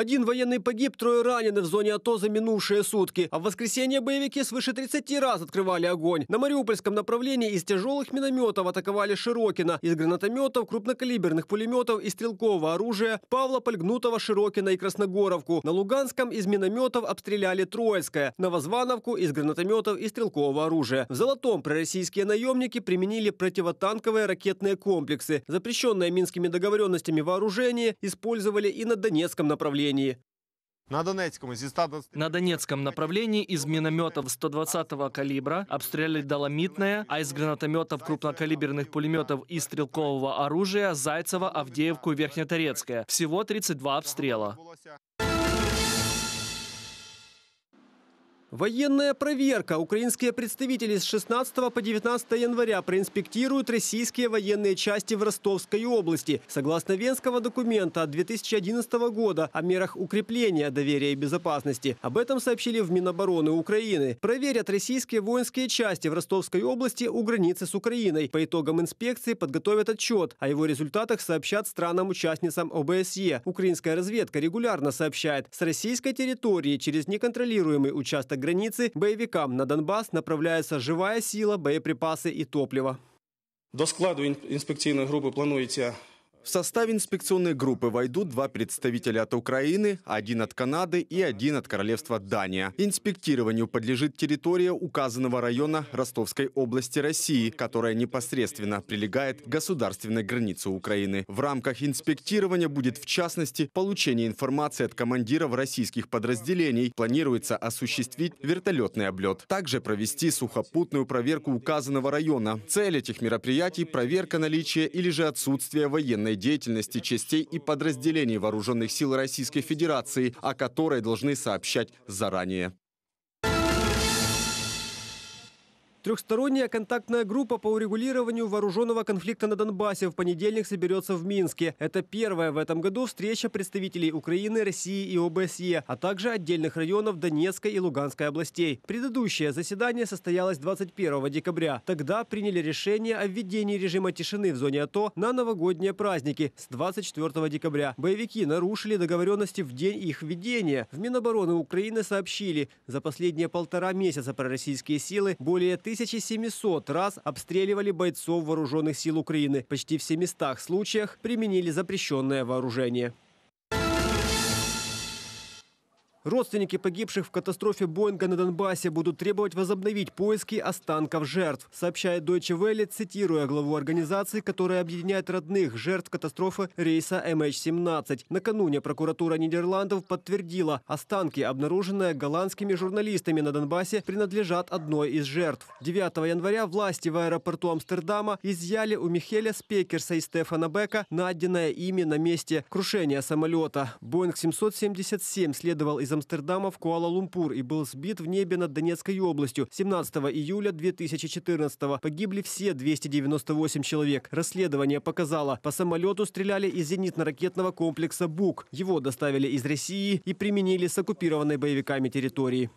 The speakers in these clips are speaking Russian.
Один военный погиб, трое ранены в зоне АТО за минувшие сутки. А в воскресенье боевики свыше 30 раз открывали огонь. На Мариупольском направлении из тяжелых минометов атаковали Широкина, из гранатометов, крупнокалиберных пулеметов и стрелкового оружия Павла Польгнутого, Широкина и Красногоровку. На Луганском из минометов обстреляли Троицкое, на Возвановку из гранатометов и стрелкового оружия. В Золотом пророссийские наемники применили противотанковые ракетные комплексы. Запрещенное минскими договоренностями вооружение использовали и на Донецком направлении направлении. На Донецком, На Донецком направлении из минометов 120-го калибра обстреляли Доломитное, а из гранатометов крупнокалиберных пулеметов и стрелкового оружия Зайцева, Авдеевку и Верхнеторецкое. Всего 32 обстрела. Военная проверка. Украинские представители с 16 по 19 января проинспектируют российские военные части в Ростовской области. Согласно Венского документа от 2011 года о мерах укрепления доверия и безопасности. Об этом сообщили в Минобороны Украины. Проверят российские воинские части в Ростовской области у границы с Украиной. По итогам инспекции подготовят отчет. О его результатах сообщат странам-участницам ОБСЕ. Украинская разведка регулярно сообщает, с российской территории через неконтролируемый участок границы, боевикам на Донбасс направляется живая сила, боеприпасы и топливо. До складу инспекционной группы планується в состав инспекционной группы войдут два представителя от Украины, один от Канады и один от Королевства Дания. Инспектированию подлежит территория указанного района Ростовской области России, которая непосредственно прилегает к государственной границе Украины. В рамках инспектирования будет, в частности, получение информации от командиров российских подразделений. Планируется осуществить вертолетный облет. Также провести сухопутную проверку указанного района. Цель этих мероприятий – проверка наличия или же отсутствия военной деятельности частей и подразделений Вооруженных сил Российской Федерации, о которой должны сообщать заранее. Трехсторонняя контактная группа по урегулированию вооруженного конфликта на Донбассе в понедельник соберется в Минске. Это первая в этом году встреча представителей Украины, России и ОБСЕ, а также отдельных районов Донецкой и Луганской областей. Предыдущее заседание состоялось 21 декабря. Тогда приняли решение о введении режима тишины в зоне АТО на новогодние праздники с 24 декабря. Боевики нарушили договоренности в день их введения. В Минобороны Украины сообщили, за последние полтора месяца пророссийские силы более 1700 раз обстреливали бойцов вооруженных сил Украины. Почти в 700 случаях применили запрещенное вооружение. Родственники погибших в катастрофе Боинга на Донбассе будут требовать возобновить поиски останков жертв, сообщает Deutsche Welle, цитируя главу организации, которая объединяет родных жертв катастрофы рейса MH17. Накануне прокуратура Нидерландов подтвердила, останки, обнаруженные голландскими журналистами на Донбассе, принадлежат одной из жертв. 9 января власти в аэропорту Амстердама изъяли у Михеля Спекерса и Стефана Бека найденное ими на месте крушения самолета. Боинг 777 следовал из из Амстердама в Куала-Лумпур и был сбит в небе над Донецкой областью. 17 июля 2014 погибли все 298 человек. Расследование показало, по самолету стреляли из зенитно-ракетного комплекса «Бук». Его доставили из России и применили с оккупированной боевиками территории.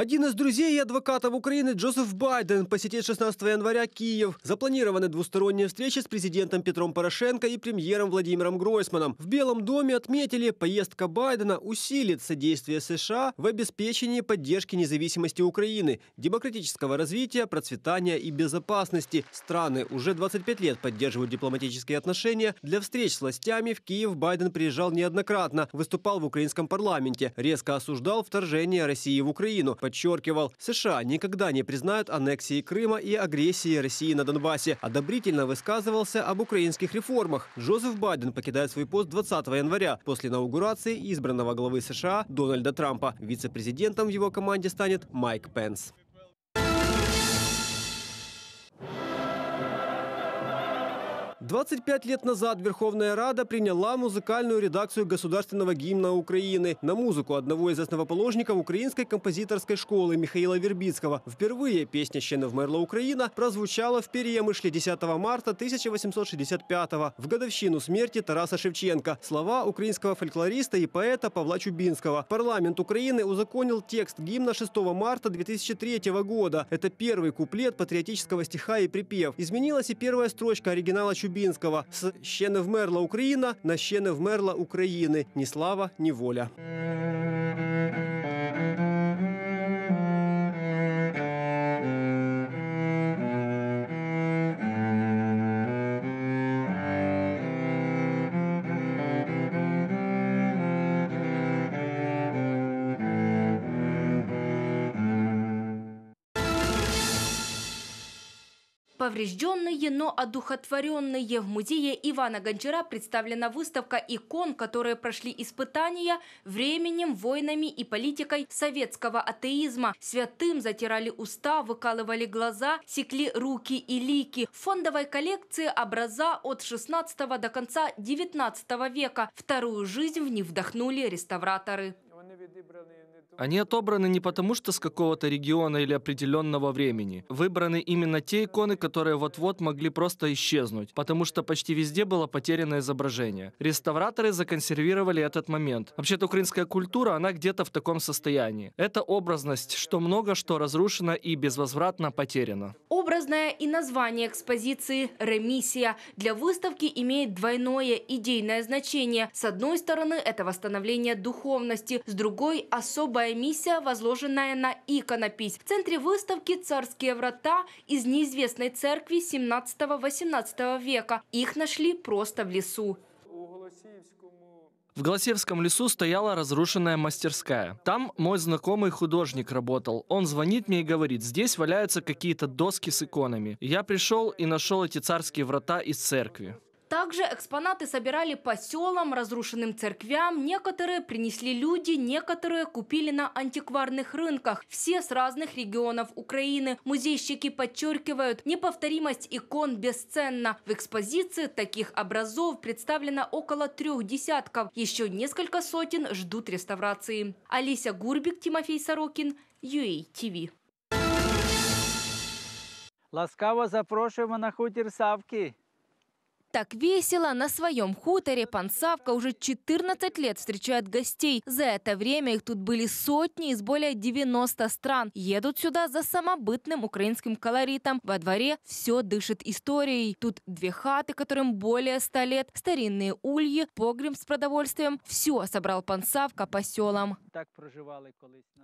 Один из друзей и адвокатов Украины Джозеф Байден посетит 16 января Киев. Запланированы двусторонние встречи с президентом Петром Порошенко и премьером Владимиром Гройсманом. В Белом доме отметили, поездка Байдена усилит содействие США в обеспечении поддержки независимости Украины, демократического развития, процветания и безопасности. Страны уже 25 лет поддерживают дипломатические отношения. Для встреч с властями в Киев Байден приезжал неоднократно, выступал в украинском парламенте, резко осуждал вторжение России в Украину – подчеркивал, США никогда не признают аннексии Крыма и агрессии России на Донбассе. Одобрительно высказывался об украинских реформах. Джозеф Байден покидает свой пост 20 января после инаугурации избранного главы США Дональда Трампа. Вице-президентом в его команде станет Майк Пенс. 25 лет назад Верховная Рада приняла музыкальную редакцию государственного гимна Украины на музыку одного из основоположников украинской композиторской школы Михаила Вербицкого. Впервые песня «Ще не вмерла Украина» прозвучала в Перемышле 10 марта 1865-го, в годовщину смерти Тараса Шевченко. Слова украинского фольклориста и поэта Павла Чубинского. Парламент Украины узаконил текст гимна 6 марта 2003 года. Это первый куплет патриотического стиха и припев. Изменилась и первая строчка оригинала Чубинского Дубінського з ще не вмерла Україна на ще не вмерла України. Ні слава, ні воля. поврежденные, но одухотворенные. В музее Ивана Гончара представлена выставка икон, которые прошли испытания временем, войнами и политикой советского атеизма. Святым затирали уста, выкалывали глаза, секли руки и лики. В фондовой коллекции образа от 16 до конца 19 века. Вторую жизнь в них вдохнули реставраторы. Они отобраны не потому, что с какого-то региона или определенного времени. Выбраны именно те иконы, которые вот-вот могли просто исчезнуть, потому что почти везде было потеряно изображение. Реставраторы законсервировали этот момент. Вообще-то украинская культура, она где-то в таком состоянии. Это образность, что много что разрушено и безвозвратно потеряно. Образное и название экспозиции «Ремиссия» для выставки имеет двойное идейное значение. С одной стороны, это восстановление духовности, с другой – особо особая миссия, возложенная на иконопись. В центре выставки «Царские врата» из неизвестной церкви 17-18 века. Их нашли просто в лесу. В Голосевском лесу стояла разрушенная мастерская. Там мой знакомый художник работал. Он звонит мне и говорит, здесь валяются какие-то доски с иконами. Я пришел и нашел эти царские врата из церкви. Также экспонаты собирали по селам, разрушенным церквям. Некоторые принесли люди, некоторые купили на антикварных рынках. Все с разных регионов Украины. Музейщики подчеркивают, неповторимость икон бесценна. В экспозиции таких образов представлено около трех десятков. Еще несколько сотен ждут реставрации. Алися Гурбик, Тимофей Сорокин, UATV. Ласкаво запрошуємо на хутір Савки. Так весело на своем хуторе Пансавка уже 14 лет встречает гостей. За это время их тут были сотни из более 90 стран. Едут сюда за самобытным украинским колоритом. Во дворе все дышит историей. Тут две хаты, которым более 100 лет, старинные ульи, погреб с продовольствием. Все собрал Пансавка по селам.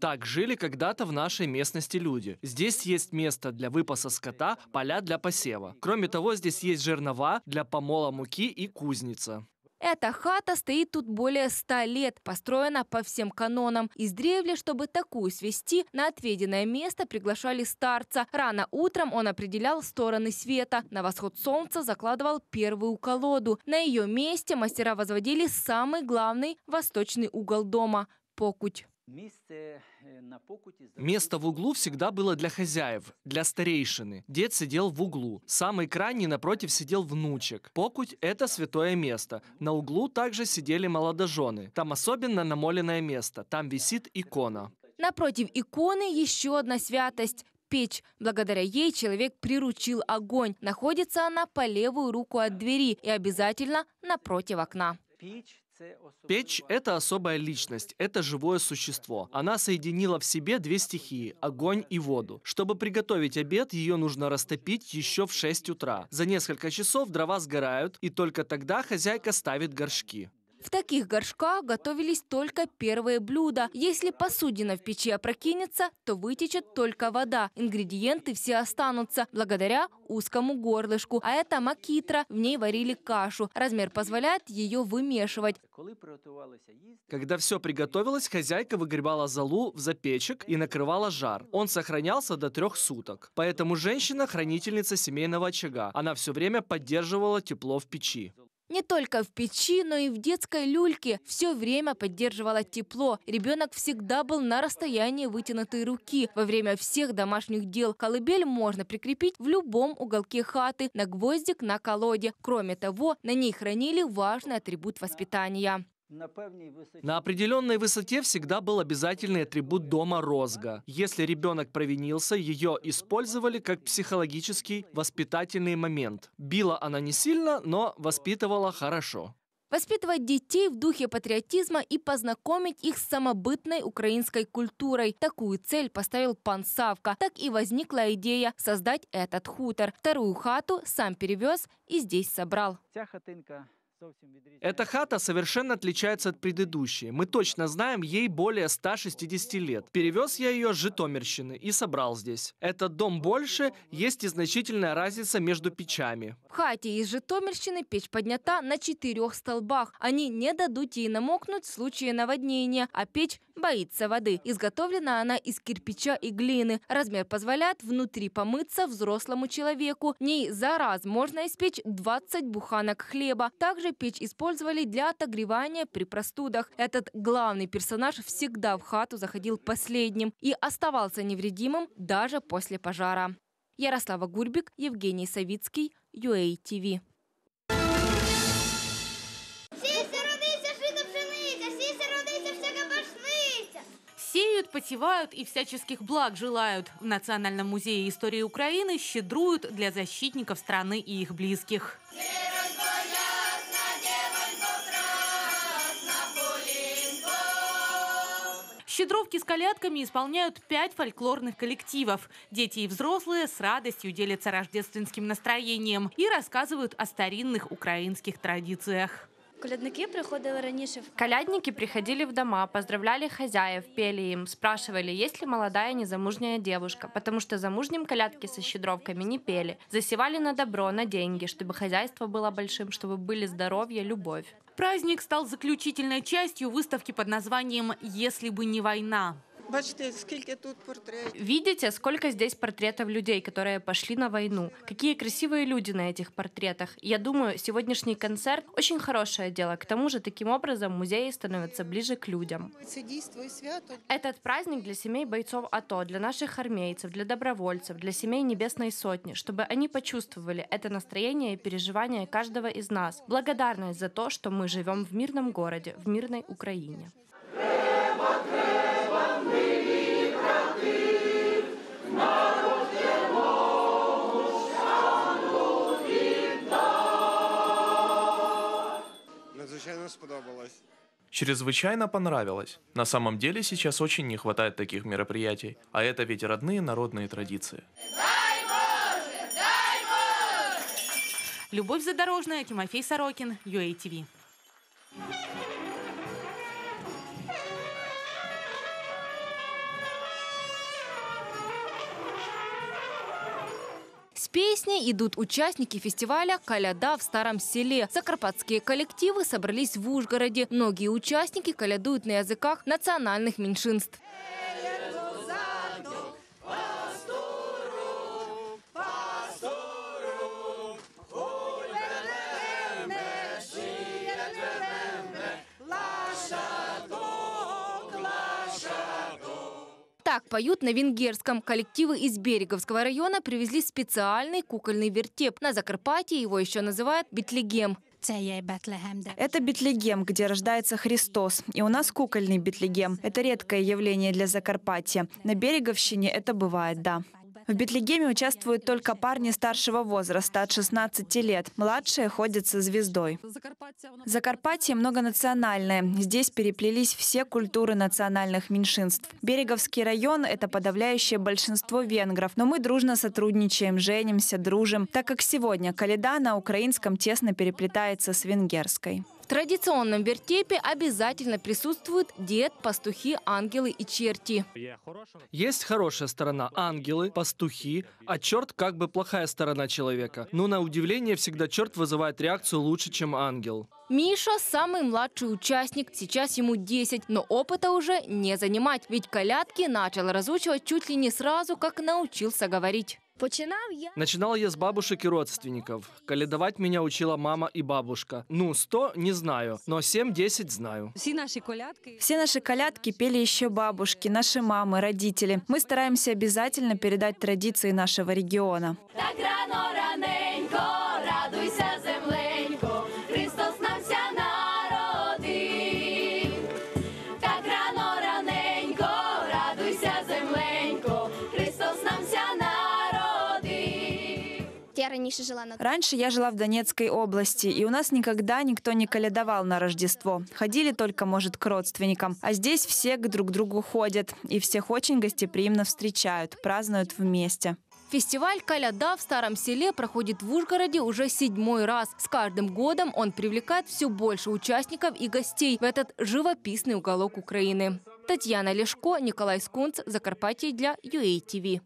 Так жили когда-то в нашей местности люди. Здесь есть место для выпаса скота, поля для посева. Кроме того, здесь есть жернова для помощи помола муки и кузница. Эта хата стоит тут более ста лет, построена по всем канонам. Из древли, чтобы такую свести, на отведенное место приглашали старца. Рано утром он определял стороны света. На восход солнца закладывал первую колоду. На ее месте мастера возводили самый главный восточный угол дома – покуть. Э, место в углу всегда было для хозяев, для старейшины. Дед сидел в углу. Самый крайний напротив сидел внучек. Покуть – это святое место. На углу также сидели молодожены. Там особенно намоленное место. Там висит икона. Напротив иконы еще одна святость печь. Благодаря ей человек приручил огонь. Находится она по левую руку от двери и обязательно напротив окна. Печь Печь — это особая личность, это живое существо. Она соединила в себе две стихии — огонь и воду. Чтобы приготовить обед, ее нужно растопить еще в 6 утра. За несколько часов дрова сгорают, и только тогда хозяйка ставит горшки. В таких горшках готовились только первые блюда. Если посудина в печи опрокинется, то вытечет только вода. Ингредиенты все останутся благодаря узкому горлышку. А это макитра. В ней варили кашу. Размер позволяет ее вымешивать. Когда все приготовилось, хозяйка выгребала залу в запечек и накрывала жар. Он сохранялся до трех суток. Поэтому женщина – хранительница семейного очага. Она все время поддерживала тепло в печи. Не только в печи, но и в детской люльке все время поддерживало тепло. Ребенок всегда был на расстоянии вытянутой руки. Во время всех домашних дел колыбель можно прикрепить в любом уголке хаты, на гвоздик, на колоде. Кроме того, на ней хранили важный атрибут воспитания. На определенной высоте всегда был обязательный атрибут дома розга. Если ребенок провинился, ее использовали как психологический воспитательный момент. Била она не сильно, но воспитывала хорошо. Воспитывать детей в духе патриотизма и познакомить их с самобытной украинской культурой. Такую цель поставил пан Савка. Так и возникла идея создать этот хутор. Вторую хату сам перевез и здесь собрал. Ця хатинка эта хата совершенно отличается от предыдущей. Мы точно знаем, ей более 160 лет. Перевез я ее с Житомирщины и собрал здесь. Этот дом больше, есть и значительная разница между печами. В хате из Житомирщины печь поднята на четырех столбах. Они не дадут ей намокнуть в случае наводнения, а печь боится воды. Изготовлена она из кирпича и глины. Размер позволяет внутри помыться взрослому человеку. В ней за раз можно испечь 20 буханок хлеба. Также печь использовали для отогревания при простудах. Этот главный персонаж всегда в хату заходил последним и оставался невредимым даже после пожара. Ярослава Гурбик, Евгений Савицкий, UATV. Танцуют, потевают и всяческих благ желают. В Национальном музее истории Украины щедруют для защитников страны и их близких. Щедровки с колядками исполняют пять фольклорных коллективов. Дети и взрослые с радостью делятся рождественским настроением и рассказывают о старинных украинских традициях. Колядники приходили раньше. В... Колядники приходили в дома, поздравляли хозяев, пели им, спрашивали, есть ли молодая незамужняя девушка, потому что замужним колядки со щедровками не пели. Засевали на добро, на деньги, чтобы хозяйство было большим, чтобы были здоровье, любовь. Праздник стал заключительной частью выставки под названием «Если бы не война». Бачите, скільки тут портретів. Видите, сколько здесь портретов людей, которые пошли на войну. Какие красивые люди на этих портретах. Я думаю, сегодняшний концерт очень хорошее дело. К тому же, таким образом, музеи становятся ближе к людям. Этот праздник для семей бойцов АТО, для наших армейцев, для добровольцев, для семей Небесной Сотни, чтобы они почувствовали это настроение и переживание каждого из нас. Благодарность за то, что мы живем в мирном городе, в мирной Украине. сподобалось. Чрезвычайно понравилось. На самом деле сейчас очень не хватает таких мероприятий, а это ведь родные народные традиции. Дай Боже! Дай Боже! Любовь Задорожная, Тимофей Сорокин, UATV. песней идут участники фестиваля «Коляда в старом селе». Закарпатские коллективы собрались в Ужгороде. Многие участники колядуют на языках национальных меньшинств. поют на венгерском. Коллективы из Береговского района привезли специальный кукольный вертеп. На Закарпатье его еще называют битлегем. Это Бетлегем, где рождается Христос. И у нас кукольный Бетлегем. Это редкое явление для Закарпатья. На Береговщине это бывает, да. В Бетлегеме участвуют только парни старшего возраста, от 16 лет. Младшие ходят со звездой. Закарпатье многонациональное. Здесь переплелись все культуры национальных меньшинств. Береговский район – это подавляющее большинство венгров, но мы дружно сотрудничаем, женимся, дружим, так как сегодня каледа на украинском тесно переплетается с венгерской традиционном вертепе обязательно присутствуют дед, пастухи, ангелы и черти. Есть хорошая сторона – ангелы, пастухи, а черт как бы плохая сторона человека. Но на удивление всегда черт вызывает реакцию лучше, чем ангел. Миша – самый младший участник, сейчас ему 10, но опыта уже не занимать, ведь колядки начал разучивать чуть ли не сразу, как научился говорить. Починав я... Начинал я с бабушек и родственников. Каледовать меня учила мама и бабушка. Ну, 100 не знаю, но 7-10 знаю. Все наши колядки... Все наши колядки пели еще бабушки, наши мамы, родители. Мы стараемся обязательно передать традиции нашего региона. Так рано, рано, раньше жила на... Раньше я жила в Донецкой области, и у нас никогда никто не калядовал на Рождество. Ходили только, может, к родственникам. А здесь все к друг другу ходят, и всех очень гостеприимно встречают, празднуют вместе. Фестиваль «Каляда» в Старом селе проходит в Ужгороде уже седьмой раз. С каждым годом он привлекает все больше участников и гостей в этот живописный уголок Украины. Татьяна Лешко, Николай Скунц, Закарпатье для UATV.